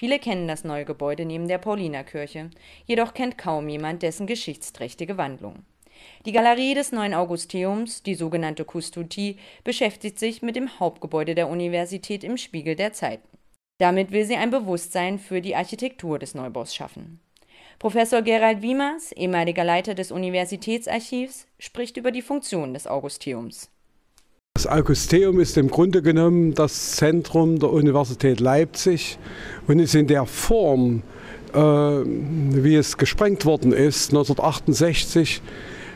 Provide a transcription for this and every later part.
Viele kennen das neue Gebäude neben der Paulinerkirche, jedoch kennt kaum jemand dessen geschichtsträchtige Wandlung. Die Galerie des neuen Augusteums, die sogenannte Kustutie, beschäftigt sich mit dem Hauptgebäude der Universität im Spiegel der Zeit. Damit will sie ein Bewusstsein für die Architektur des Neubaus schaffen. Professor Gerald Wiemers, ehemaliger Leiter des Universitätsarchivs, spricht über die Funktion des Augusteums. Das Augusteum ist im Grunde genommen das Zentrum der Universität Leipzig und ist in der Form, äh, wie es gesprengt worden ist, 1968,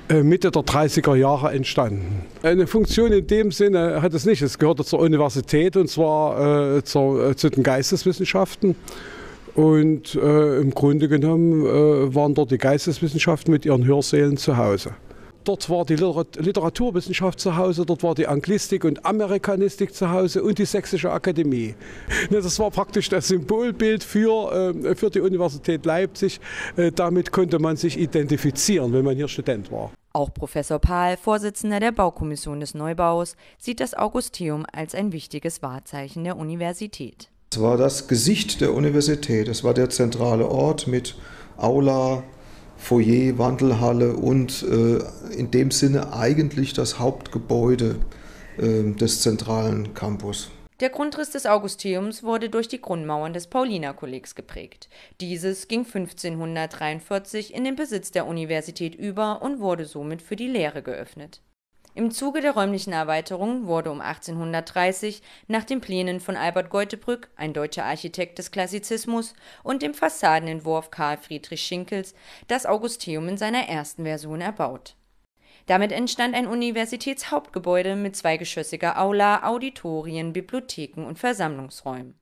äh, Mitte der 30er Jahre entstanden. Eine Funktion in dem Sinne hat es nicht. Es gehörte zur Universität und zwar äh, zur, äh, zu den Geisteswissenschaften. Und äh, im Grunde genommen äh, waren dort die Geisteswissenschaften mit ihren Hörsälen zu Hause. Dort war die Literaturwissenschaft zu Hause, dort war die Anglistik und Amerikanistik zu Hause und die Sächsische Akademie. Ne, das war praktisch das Symbolbild für, ähm, für die Universität Leipzig. Äh, damit konnte man sich identifizieren, wenn man hier Student war. Auch Professor Pahl, Vorsitzender der Baukommission des Neubaus, sieht das Augusteum als ein wichtiges Wahrzeichen der Universität. Es war das Gesicht der Universität. Es war der zentrale Ort mit Aula, Foyer, Wandelhalle und äh, in dem Sinne eigentlich das Hauptgebäude äh, des zentralen Campus. Der Grundriss des Augusteums wurde durch die Grundmauern des Paulinerkollegs geprägt. Dieses ging 1543 in den Besitz der Universität über und wurde somit für die Lehre geöffnet. Im Zuge der räumlichen Erweiterung wurde um 1830 nach den Plänen von Albert Geutebrück, ein deutscher Architekt des Klassizismus, und dem Fassadenentwurf Karl Friedrich Schinkels das Augusteum in seiner ersten Version erbaut. Damit entstand ein Universitätshauptgebäude mit zweigeschossiger Aula, Auditorien, Bibliotheken und Versammlungsräumen.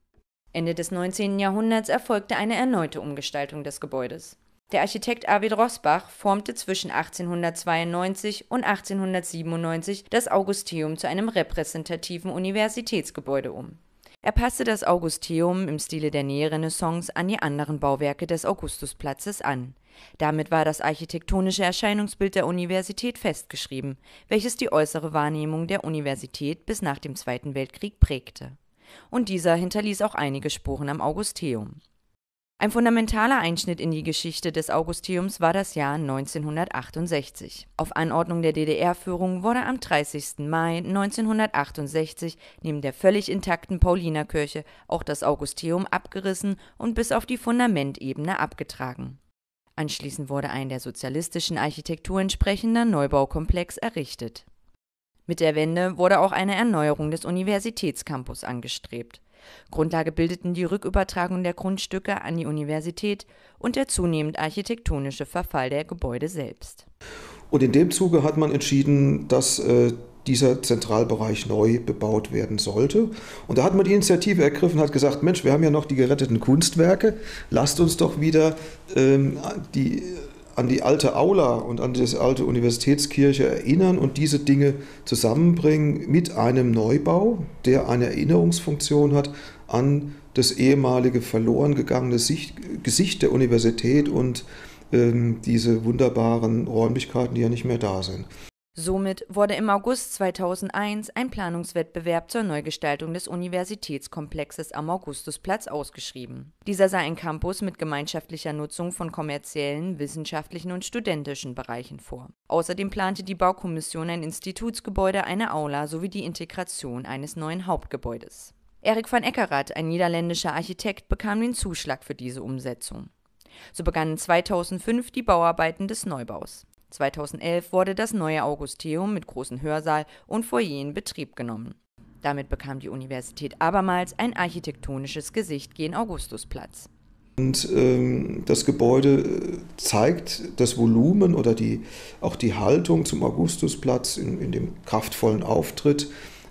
Ende des 19. Jahrhunderts erfolgte eine erneute Umgestaltung des Gebäudes der Architekt Arvid Rosbach formte zwischen 1892 und 1897 das Augusteum zu einem repräsentativen Universitätsgebäude um. Er passte das Augusteum im Stile der Näherenaissance an die anderen Bauwerke des Augustusplatzes an. Damit war das architektonische Erscheinungsbild der Universität festgeschrieben, welches die äußere Wahrnehmung der Universität bis nach dem Zweiten Weltkrieg prägte. Und dieser hinterließ auch einige Spuren am Augusteum. Ein fundamentaler Einschnitt in die Geschichte des Augusteums war das Jahr 1968. Auf Anordnung der DDR-Führung wurde am 30. Mai 1968 neben der völlig intakten Paulinerkirche auch das Augusteum abgerissen und bis auf die Fundamentebene abgetragen. Anschließend wurde ein der sozialistischen Architektur entsprechender Neubaukomplex errichtet. Mit der Wende wurde auch eine Erneuerung des Universitätscampus angestrebt Grundlage bildeten die Rückübertragung der Grundstücke an die Universität und der zunehmend architektonische Verfall der Gebäude selbst. Und in dem Zuge hat man entschieden, dass äh, dieser Zentralbereich neu bebaut werden sollte. Und da hat man die Initiative ergriffen, hat gesagt, Mensch, wir haben ja noch die geretteten Kunstwerke, lasst uns doch wieder ähm, die an die alte Aula und an die alte Universitätskirche erinnern und diese Dinge zusammenbringen mit einem Neubau, der eine Erinnerungsfunktion hat an das ehemalige verloren gegangene Gesicht der Universität und ähm, diese wunderbaren Räumlichkeiten, die ja nicht mehr da sind. Somit wurde im August 2001 ein Planungswettbewerb zur Neugestaltung des Universitätskomplexes am Augustusplatz ausgeschrieben. Dieser sah ein Campus mit gemeinschaftlicher Nutzung von kommerziellen, wissenschaftlichen und studentischen Bereichen vor. Außerdem plante die Baukommission ein Institutsgebäude, eine Aula sowie die Integration eines neuen Hauptgebäudes. Erik van Eckerath, ein niederländischer Architekt, bekam den Zuschlag für diese Umsetzung. So begannen 2005 die Bauarbeiten des Neubaus. 2011 wurde das neue Augusteum mit großem Hörsaal und Foyer in Betrieb genommen. Damit bekam die Universität abermals ein architektonisches Gesicht gegen Augustusplatz. Und ähm, das Gebäude äh, zeigt das Volumen oder die, auch die Haltung zum Augustusplatz in, in dem kraftvollen Auftritt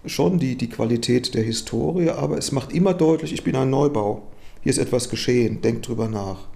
schon die, die Qualität der Historie, aber es macht immer deutlich, ich bin ein Neubau. Hier ist etwas geschehen, denkt drüber nach.